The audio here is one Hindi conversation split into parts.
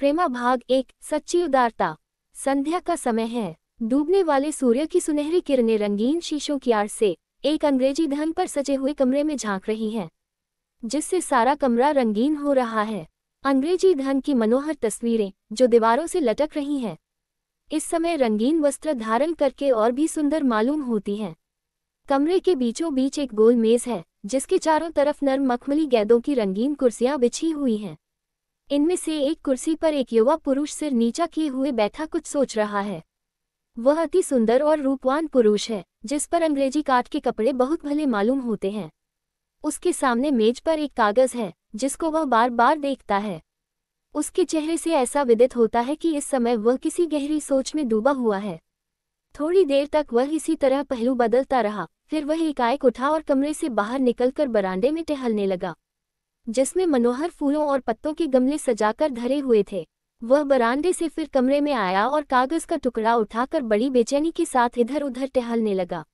प्रेमा भाग एक सच्ची उदारता संध्या का समय है डूबने वाले सूर्य की सुनहरी किरणें रंगीन शीशों की आड़ से एक अंग्रेजी धन पर सजे हुए कमरे में झांक रही हैं जिससे सारा कमरा रंगीन हो रहा है अंग्रेजी धन की मनोहर तस्वीरें जो दीवारों से लटक रही हैं इस समय रंगीन वस्त्र धारण करके और भी सुंदर मालूम होती हैं कमरे के बीचों बीच एक गोल मेज है जिसके चारों तरफ नर्म मखमली गैदों की रंगीन कुर्सियां बिछी हुई हैं इनमें से एक कुर्सी पर एक युवा पुरुष सिर नीचा किए हुए बैठा कुछ सोच रहा है वह अति सुंदर और रूपवान पुरुष है जिस पर अंग्रेजी काट के कपड़े बहुत भले मालूम होते हैं उसके सामने मेज पर एक कागज है जिसको वह बार बार देखता है उसके चेहरे से ऐसा विदित होता है कि इस समय वह किसी गहरी सोच में डूबा हुआ है थोड़ी देर तक वह इसी तरह पहलू बदलता रहा फिर वह एकाएक उठा और कमरे से बाहर निकलकर बरांडे में टहलने लगा जिसमें मनोहर फूलों और पत्तों के गमले सजाकर धरे हुए थे वह बरामदे से फिर कमरे में आया और कागज का टुकड़ा उठाकर बड़ी बेचैनी के साथ इधर उधर टहलने लगा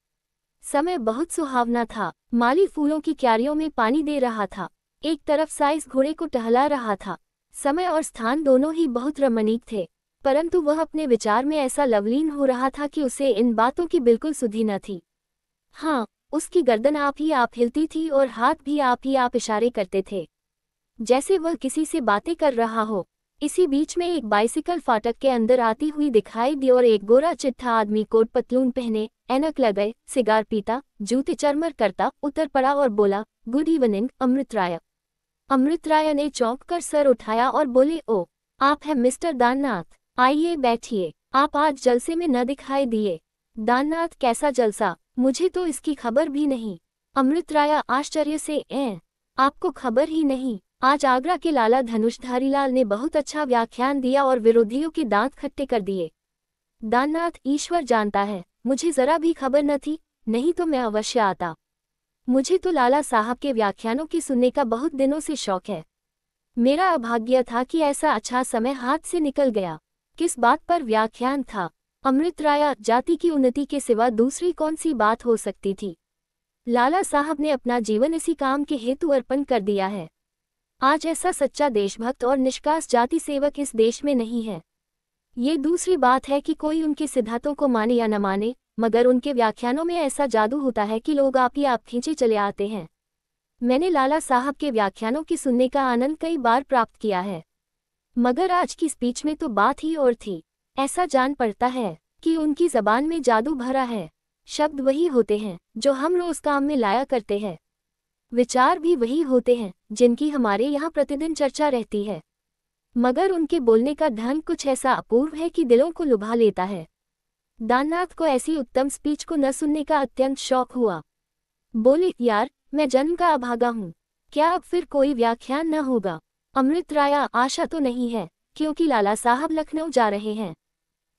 समय बहुत सुहावना था माली फूलों की क्यारियों में पानी दे रहा था एक तरफ साइस घोड़े को टहला रहा था समय और स्थान दोनों ही बहुत रमणीक थे परंतु वह अपने विचार में ऐसा लवलीन हो रहा था कि उसे इन बातों की बिल्कुल सुधी न थी हाँ उसकी गर्दन आप ही आप हिलती थी और हाथ भी आप ही आप इशारे करते थे जैसे वह किसी से बातें कर रहा हो इसी बीच में एक बाइसिकल फाटक के अंदर आती हुई दिखाई दी और एक गोरा चिट्ठा आदमी कोट पतलून पहने एनक लगाए सिगार पीता जूते चरमर करता उतर पड़ा और बोला गुड इवनिंग अमृत राय अमृत राय ने चौंक कर सर उठाया और बोले ओ आप हैं मिस्टर दाननाथ आइए बैठिए आप आज जलसे में न दिखाई दिए दाननाथ कैसा जलसा मुझे तो इसकी खबर भी नहीं अमृत राया आश्चर्य से ए आपको खबर ही नहीं आज आगरा के लाला धनुषधारीलाल ने बहुत अच्छा व्याख्यान दिया और विरोधियों के दांत खट्टे कर दिए दाननाथ ईश्वर जानता है मुझे जरा भी खबर न थी नहीं तो मैं अवश्य आता मुझे तो लाला साहब के व्याख्यानों की सुनने का बहुत दिनों से शौक है मेरा अभाग्य था कि ऐसा अच्छा समय हाथ से निकल गया किस बात पर व्याख्यान था अमृत राया जाति की उन्नति के सिवा दूसरी कौन सी बात हो सकती थी लाला साहब ने अपना जीवन इसी काम के हेतु अर्पण कर दिया है आज ऐसा सच्चा देशभक्त और निष्कास जाति सेवक इस देश में नहीं है ये दूसरी बात है कि कोई उनके सिद्धांतों को माने या न माने मगर उनके व्याख्यानों में ऐसा जादू होता है कि लोग आप ही आप खींचे चले आते हैं मैंने लाला साहब के व्याख्यानों की सुनने का आनंद कई बार प्राप्त किया है मगर आज की स्पीच में तो बात ही और थी ऐसा जान पड़ता है कि उनकी जबान में जादू भरा है शब्द वही होते हैं जो हम रोज काम में लाया करते हैं विचार भी वही होते हैं जिनकी हमारे यहाँ प्रतिदिन चर्चा रहती है मगर उनके बोलने का ढंग कुछ ऐसा अपूर्व है कि दिलों को लुभा लेता है दाननाथ को ऐसी उत्तम स्पीच को न सुनने का अत्यंत शौक हुआ बोले यार मैं जन्म का अभागा हूँ क्या अब फिर कोई व्याख्यान न होगा अमृत राया आशा तो नहीं है क्योंकि लाला साहब लखनऊ जा रहे हैं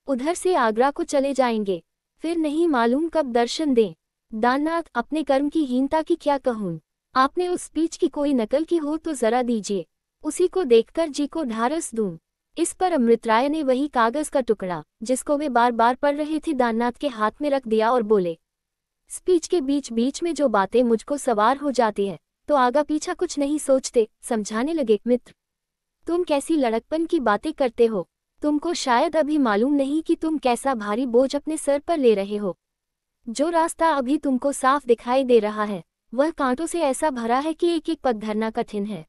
उधर से आगरा को चले जाएंगे फिर नहीं मालूम कब दर्शन दें दाननाथ अपने कर्म की हीनता की क्या कहूँ आपने उस स्पीच की कोई नकल की हो तो जरा दीजिए उसी को देखकर जी को ढारस दूं इस पर अमृतराय ने वही कागज का टुकड़ा जिसको वे बार बार पढ़ रहे थे दाननाथ के हाथ में रख दिया और बोले स्पीच के बीच बीच में जो बातें मुझको सवार हो जाती है तो आगा पीछा कुछ नहीं सोचते समझाने लगे मित्र तुम कैसी लड़कपन की बातें करते हो तुमको शायद अभी मालूम नहीं कि तुम कैसा भारी बोझ अपने सर पर ले रहे हो जो रास्ता अभी तुमको साफ दिखाई दे रहा है वह कांटों से ऐसा भरा है कि एक एक पग धरना कठिन है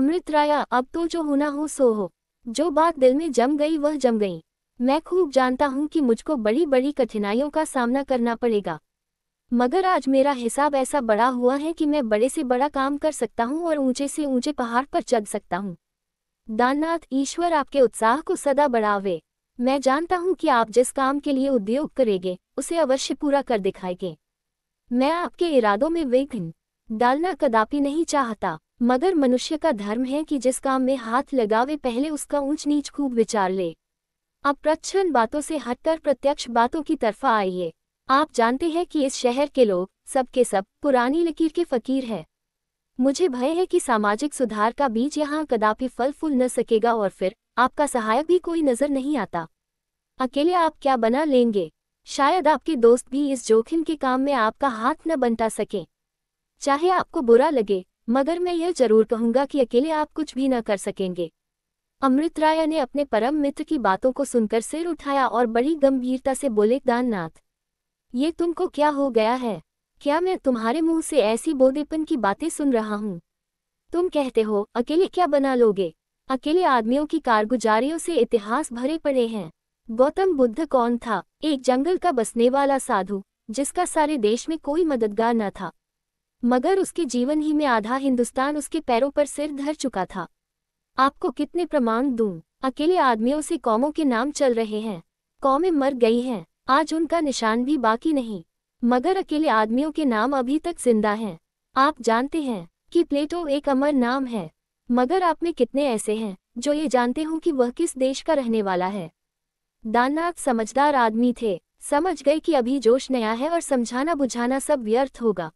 अमृत राया अब तो जो होना हो सो हो जो बात दिल में जम गई वह जम गई मैं खूब जानता हूं कि मुझको बड़ी बड़ी कठिनाइयों का सामना करना पड़ेगा मगर आज मेरा हिसाब ऐसा बड़ा हुआ है कि मैं बड़े से बड़ा काम कर सकता हूं और ऊंचे से ऊंचे पहाड़ पर चढ़ सकता हूं दाननाथ ईश्वर आपके उत्साह को सदा बढ़ावे मैं जानता हूं कि आप जिस काम के लिए उद्योग करेंगे उसे अवश्य पूरा कर दिखाएंगे मैं आपके इरादों में विघ्न डालना कदापि नहीं चाहता मगर मनुष्य का धर्म है कि जिस काम में हाथ लगावे पहले उसका ऊंच नीच खूब विचार ले प्रच्छन बातों से हटकर प्रत्यक्ष बातों की तरफा आइए आप जानते हैं कि इस शहर के लोग सबके सब पुरानी लकीर के फकीर हैं मुझे भय है कि सामाजिक सुधार का बीज यहाँ कदापि फल फूल न सकेगा और फिर आपका सहायक भी कोई नजर नहीं आता अकेले आप क्या बना लेंगे शायद आपके दोस्त भी इस जोखिम के काम में आपका हाथ न बनता सके चाहे आपको बुरा लगे मगर मैं यह जरूर कहूंगा कि अकेले आप कुछ भी न कर सकेंगे अमृत राय ने अपने परम मित्र की बातों को सुनकर सिर उठाया और बड़ी गंभीरता से बोले दाननाथ ये तुमको क्या हो गया है क्या मैं तुम्हारे मुंह से ऐसी बोधेपन की बातें सुन रहा हूँ तुम कहते हो अकेले क्या बना लोगे अकेले आदमियों की कारगुजारियों से इतिहास भरे पड़े हैं गौतम बुद्ध कौन था एक जंगल का बसने वाला साधु जिसका सारे देश में कोई मददगार न था मगर उसके जीवन ही में आधा हिंदुस्तान उसके पैरों पर सिर धर चुका था आपको कितने प्रमाण दूं अकेले आदमियों से कौमों के नाम चल रहे हैं कौमें मर गई हैं आज उनका निशान भी बाकी नहीं मगर अकेले आदमियों के नाम अभी तक जिंदा हैं आप जानते हैं कि प्लेटो एक अमर नाम है मगर आप में कितने ऐसे हैं जो ये जानते हों कि वह किस देश का रहने वाला है दाननाथ समझदार आदमी थे समझ गए कि अभी जोश नया है और समझाना बुझाना सब व्यर्थ होगा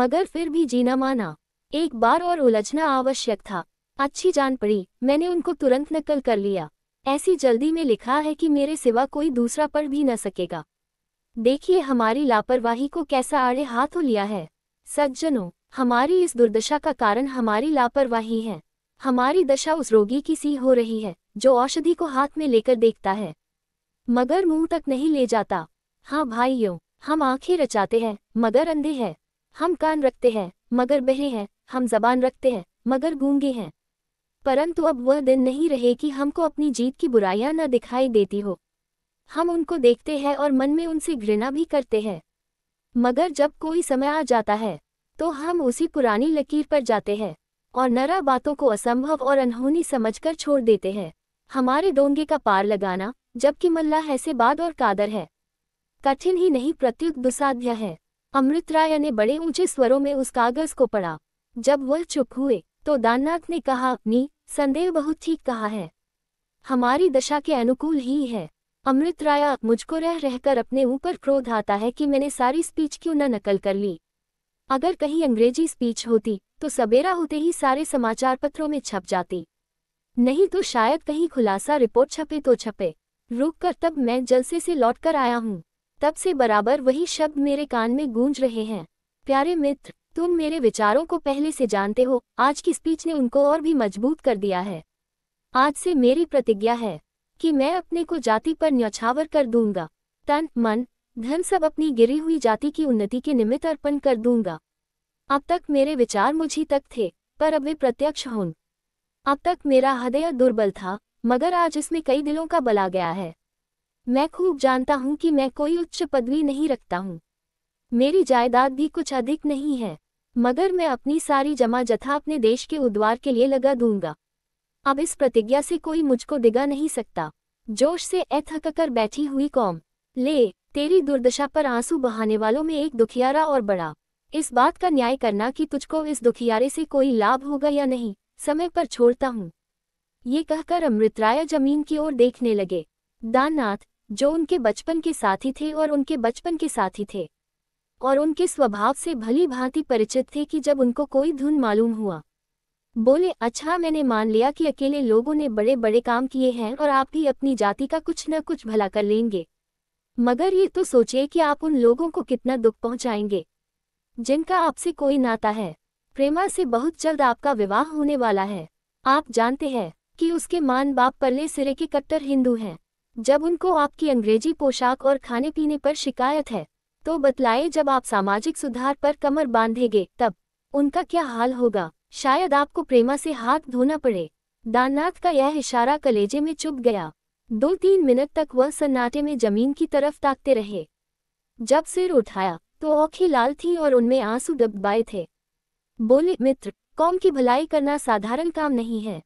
मगर फिर भी जीना माना एक बार और उलझना आवश्यक था अच्छी जान पड़ी मैंने उनको तुरंत नकल कर लिया ऐसी जल्दी में लिखा है कि मेरे सिवा कोई दूसरा पढ़ भी न सकेगा देखिए हमारी लापरवाही को कैसा आड़े हाथों लिया है सज्जनों हमारी इस दुर्दशा का कारण हमारी लापरवाही है हमारी दशा उस रोगी की सी हो रही है जो औषधि को हाथ में लेकर देखता है मगर मुंह तक नहीं ले जाता हाँ भाइयों हम आंखें रचाते हैं मगर अंधे हैं हम कान रखते हैं मगर बहे हैं हम जबान रखते हैं मगर गूंगे हैं परंतु अब वह दिन नहीं रहे कि हमको अपनी जीत की बुराइयां न दिखाई देती हो हम उनको देखते हैं और मन में उनसे घृणा भी करते हैं मगर जब कोई समय आ जाता है तो हम उसी पुरानी लकीर पर जाते हैं और नरा बातों को असंभव और अनहोनी समझकर छोड़ देते हैं हमारे डोंगे का पार लगाना जबकि मल्ला बाद और कादर है कठिन ही नहीं प्रत्युत दुसाध्य है अमृत राय ने बड़े ऊंचे स्वरों में उस कागज को पढ़ा जब वह चुप हुए तो दाननाथ ने कहा नी संदेह बहुत ठीक कहा है हमारी दशा के अनुकूल ही है अमृत राया मुझको रह रहकर अपने ऊपर क्रोध आता है कि मैंने सारी स्पीच क्यों न नकल कर ली अगर कहीं अंग्रेजी स्पीच होती तो सबेरा होते ही सारे समाचार पत्रों में छप जाती नहीं तो शायद कहीं खुलासा रिपोर्ट छपे तो छपे रुक कर तब मैं जलसे से लौट कर आया हूँ तब से बराबर वही शब्द मेरे कान में गूंज रहे हैं प्यारे मित्र तुम मेरे विचारों को पहले से जानते हो आज की स्पीच ने उनको और भी मजबूत कर दिया है आज से मेरी प्रतिज्ञा है कि मैं अपने को जाति पर न्यौछावर कर दूंगा तन मन धन सब अपनी गिरी हुई जाति की उन्नति के निमित्त अर्पण कर दूंगा अब तक मेरे विचार मुझी तक थे पर अब वे प्रत्यक्ष हों अब तक मेरा हृदय दुर्बल था मगर आज इसमें कई दिलों का बला गया है मैं खूब जानता हूँ कि मैं कोई उच्च पदवी नहीं रखता हूँ मेरी जायदाद भी कुछ अधिक नहीं है मगर मैं अपनी सारी जमा जथा अपने देश के उद्वार के लिए लगा दूंगा अब इस प्रतिज्ञा से कोई मुझको दिगा नहीं सकता जोश से कर बैठी हुई कौम ले तेरी दुर्दशा पर आंसू बहाने वालों में एक दुखियारा और बड़ा इस बात का न्याय करना कि तुझको इस दुखियारे से कोई लाभ होगा या नहीं समय पर छोड़ता हूँ ये कहकर अमृतराय जमीन की ओर देखने लगे दाननाथ जो उनके बचपन के साथी थे और उनके बचपन के साथी थे और उनके स्वभाव से भली भांति परिचित थे कि जब उनको कोई धुन मालूम हुआ बोले अच्छा मैंने मान लिया कि अकेले लोगों ने बड़े बड़े काम किए हैं और आप भी अपनी जाति का कुछ न कुछ भला कर लेंगे मगर ये तो सोचिए कि आप उन लोगों को कितना दुख पहुंचाएंगे जिनका आपसे कोई नाता है प्रेमा से बहुत जल्द आपका विवाह होने वाला है आप जानते हैं कि उसके मान बाप परले सिरे के कट्टर हिंदू हैं जब उनको आपकी अंग्रेजी पोशाक और खाने पीने पर शिकायत है तो बतलाए जब आप सामाजिक सुधार पर कमर बांधेंगे तब उनका क्या हाल होगा शायद आपको प्रेमा से हाथ धोना पड़े दाननाथ का यह इशारा कलेजे में चुप गया दो तीन मिनट तक वह सन्नाटे में जमीन की तरफ ताकते रहे जब सिर उठाया तो औखी लाल थी और उनमें आंसू दबाए थे बोले मित्र कौम की भलाई करना साधारण काम नहीं है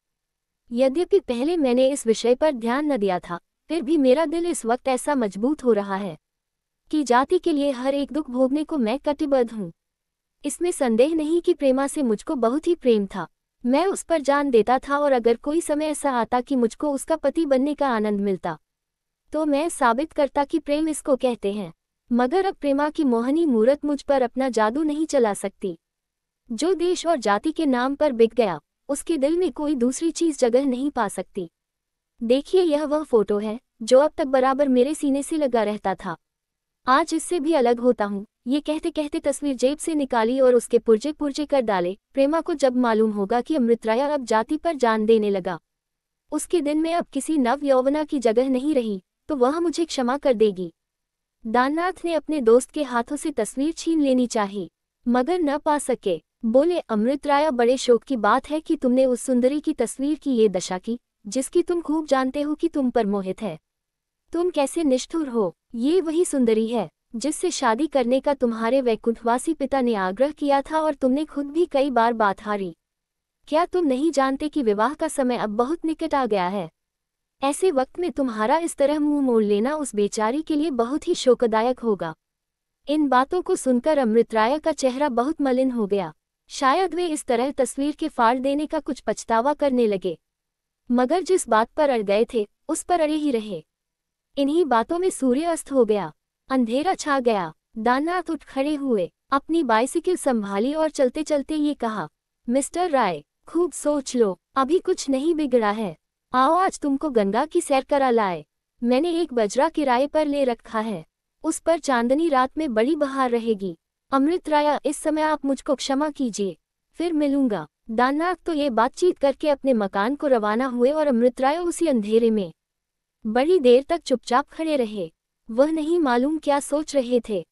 यद्यपि पहले मैंने इस विषय पर ध्यान न दिया था फिर भी मेरा दिल इस वक्त ऐसा मजबूत हो रहा है कि जाति के लिए हर एक दुख भोगने को मैं कटिबद्ध हूँ इसमें संदेह नहीं कि प्रेमा से मुझको बहुत ही प्रेम था मैं उस पर जान देता था और अगर कोई समय ऐसा आता कि मुझको उसका पति बनने का आनंद मिलता तो मैं साबित करता कि प्रेम इसको कहते हैं मगर अब प्रेमा की मोहनी मूर्त मुझ पर अपना जादू नहीं चला सकती जो देश और जाति के नाम पर बिक गया उसके दिल में कोई दूसरी चीज जगह नहीं पा सकती देखिए यह वह फोटो है जो अब तक बराबर मेरे सीने से लगा रहता था आज इससे भी अलग होता हूँ ये कहते कहते तस्वीर जेब से निकाली और उसके पुर्जे पुर्जे कर डाले प्रेमा को जब मालूम होगा कि अमृतराया अब जाति पर जान देने लगा उसके दिन में अब किसी नव यौवना की जगह नहीं रही तो वह मुझे क्षमा कर देगी दाननाथ ने अपने दोस्त के हाथों से तस्वीर छीन लेनी चाही मगर न पा सके बोले अमृतराया बड़े शोक की बात है कि तुमने उस सुंदरी की तस्वीर की ये दशा की जिसकी तुम खूब जानते हो कि तुम पर मोहित है तुम कैसे निष्ठुर हो ये वही सुंदरी है जिससे शादी करने का तुम्हारे वैकुंठवासी पिता ने आग्रह किया था और तुमने खुद भी कई बार बात हारी क्या तुम नहीं जानते कि विवाह का समय अब बहुत निकट आ गया है ऐसे वक्त में तुम्हारा इस तरह मुंह मोड़ लेना उस बेचारी के लिए बहुत ही शोकदायक होगा इन बातों को सुनकर अमृतराय का चेहरा बहुत मलिन हो गया शायद वे इस तरह तस्वीर के फाड़ देने का कुछ पछतावा करने लगे मगर जिस बात पर अड़ गए थे उस पर अड़े ही रहे इन्हीं बातों में सूर्य अस्त हो गया अंधेरा छा गया दाननाथ उठ खड़े हुए अपनी बाइसिकल संभाली और चलते चलते ये कहा मिस्टर राय खूब सोच लो अभी कुछ नहीं बिगड़ा है आओ आज तुमको गंगा की सैर करा लाए मैंने एक बजरा किराए पर ले रखा है उस पर चांदनी रात में बड़ी बहार रहेगी अमृत राया इस समय आप मुझको क्षमा कीजिए फिर मिलूंगा दाननाथ तो ये बातचीत करके अपने मकान को रवाना हुए और अमृत राय उसी अंधेरे में बड़ी देर तक चुपचाप खड़े रहे वह नहीं मालूम क्या सोच रहे थे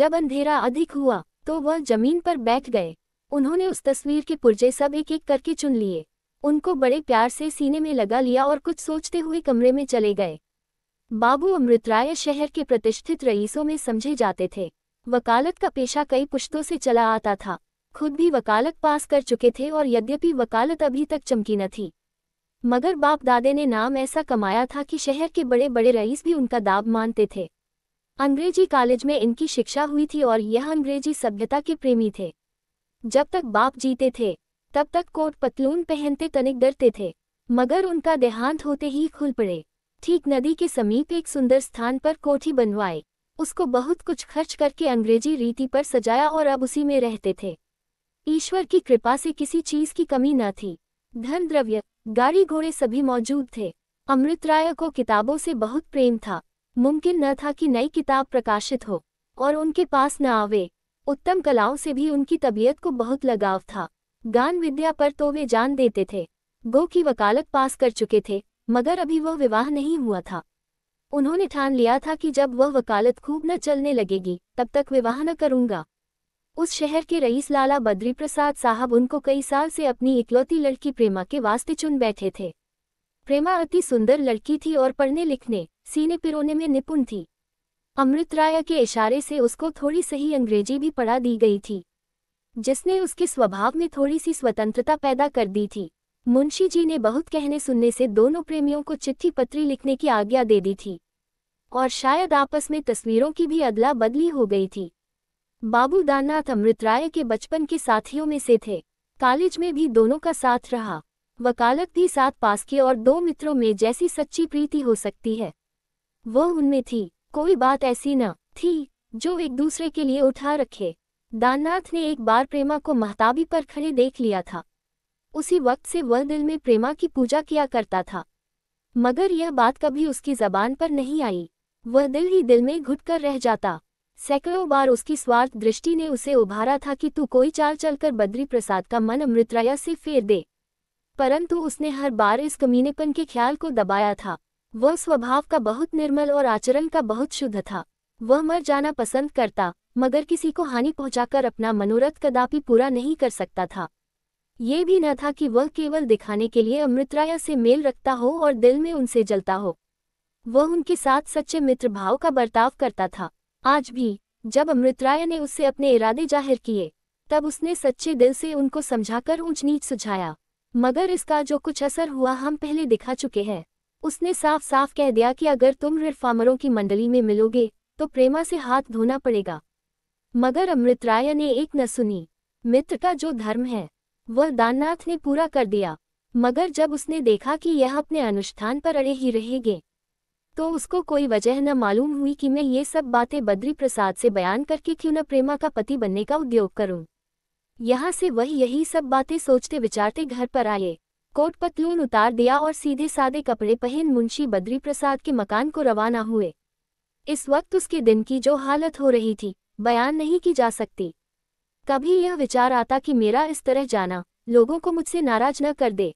जब अंधेरा अधिक हुआ तो वह जमीन पर बैठ गए उन्होंने उस तस्वीर के पुर्जे सब एक एक करके चुन लिए उनको बड़े प्यार से सीने में लगा लिया और कुछ सोचते हुए कमरे में चले गए बाबू अमृतराय शहर के प्रतिष्ठित रईसों में समझे जाते थे वकालत का पेशा कई पुश्तों से चला आता था खुद भी वकालत पास कर चुके थे और यद्यपि वकालत अभी तक चमकी न थी मगर बाप दादे ने नाम ऐसा कमाया था कि शहर के बड़े बड़े रईस भी उनका दाब मानते थे अंग्रेजी कॉलेज में इनकी शिक्षा हुई थी और यह अंग्रेजी सभ्यता के प्रेमी थे जब तक बाप जीते थे तब तक कोट पतलून पहनते तनिक डरते थे मगर उनका देहांत होते ही खुल पड़े ठीक नदी के समीप एक सुंदर स्थान पर कोठी बनवाए उसको बहुत कुछ खर्च करके अंग्रेजी रीति पर सजाया और अब उसी में रहते थे ईश्वर की कृपा से किसी चीज की कमी न थी धन द्रव्य गाड़ी घोड़े सभी मौजूद थे अमृत राय को किताबों से बहुत प्रेम था मुमकिन न था कि नई किताब प्रकाशित हो और उनके पास न आवे उत्तम कलाओं से भी उनकी तबीयत को बहुत लगाव था गान विद्या पर तो वे जान देते थे गो की वकालत पास कर चुके थे मगर अभी वह विवाह नहीं हुआ था उन्होंने ठान लिया था कि जब वह वकालत खूब न चलने लगेगी तब तक विवाह न करूंगा उस शहर के रईस लाला बद्री प्रसाद साहब उनको कई साल से अपनी इकलौती लड़की प्रेमा के वास्ते चुन बैठे थे प्रेमा अति सुंदर लड़की थी और पढ़ने लिखने सीने पिरोने में निपुण थी अमृत राय के इशारे से उसको थोड़ी सही अंग्रेजी भी पढ़ा दी गई थी जिसने उसके स्वभाव में थोड़ी सी स्वतंत्रता पैदा कर दी थी मुंशी जी ने बहुत कहने सुनने से दोनों प्रेमियों को चिट्ठी पत्री लिखने की आज्ञा दे दी थी और शायद आपस में तस्वीरों की भी अदला बदली हो गई थी बाबू दाननाथ अमृतराय के बचपन के साथियों में से थे कॉलेज में भी दोनों का साथ रहा वकालत भी साथ पास के और दो मित्रों में जैसी सच्ची प्रीति हो सकती है वो उनमें थी कोई बात ऐसी न थी जो एक दूसरे के लिए उठा रखे दाननाथ ने एक बार प्रेमा को महताबी पर खड़े देख लिया था उसी वक्त से वह दिल में प्रेमा की पूजा किया करता था मगर यह बात कभी उसकी जबान पर नहीं आई वह दिल ही दिल में घुटकर रह जाता सैकड़ों बार उसकी स्वार्थ दृष्टि ने उसे उभारा था कि तू कोई चाल चलकर बद्री प्रसाद का मन अमृतराया से फेर दे परंतु उसने हर बार इस कमीनेपन के ख्याल को दबाया था वह स्वभाव का बहुत निर्मल और आचरण का बहुत शुद्ध था वह मर जाना पसंद करता मगर किसी को हानि पहुंचाकर अपना मनोरथ कदापि पूरा नहीं कर सकता था ये भी न था कि वह केवल दिखाने के लिए अमृतराया से मेल रखता हो और दिल में उनसे जलता हो वह उनके साथ सच्चे मित्र भाव का बर्ताव करता था आज भी जब अमृतराय ने उससे अपने इरादे जाहिर किए तब उसने सच्चे दिल से उनको समझाकर ऊंच नीच सुझाया मगर इसका जो कुछ असर हुआ हम पहले दिखा चुके हैं उसने साफ साफ कह दिया कि अगर तुम रिफार्मरों की मंडली में मिलोगे तो प्रेमा से हाथ धोना पड़ेगा मगर अमृतराय ने एक न सुनी मित्र का जो धर्म है वह दाननाथ ने पूरा कर दिया मगर जब उसने देखा कि यह अपने अनुष्ठान पर अड़े ही रहेगे तो उसको कोई वजह न मालूम हुई कि मैं ये सब बातें बद्री प्रसाद से बयान करके क्यों न प्रेमा का पति बनने का उद्योग करूं। यहां से वही यही सब बातें सोचते विचारते घर पर आए कोट पतलून उतार दिया और सीधे सादे कपड़े पहन मुंशी बद्री प्रसाद के मकान को रवाना हुए इस वक्त उसके दिन की जो हालत हो रही थी बयान नहीं की जा सकती कभी यह विचार आता कि मेरा इस तरह जाना लोगों को मुझसे नाराज न कर दे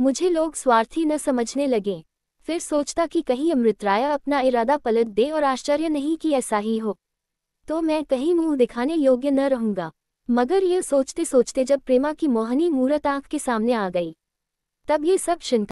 मुझे लोग स्वार्थी न समझने लगे फिर सोचता कि कहीं अमृतराया अपना इरादा पलट दे और आश्चर्य नहीं कि ऐसा ही हो तो मैं कहीं मुंह दिखाने योग्य न रहूंगा मगर ये सोचते सोचते जब प्रेमा की मोहनी मूर्त आंख के सामने आ गई तब ये सब शंका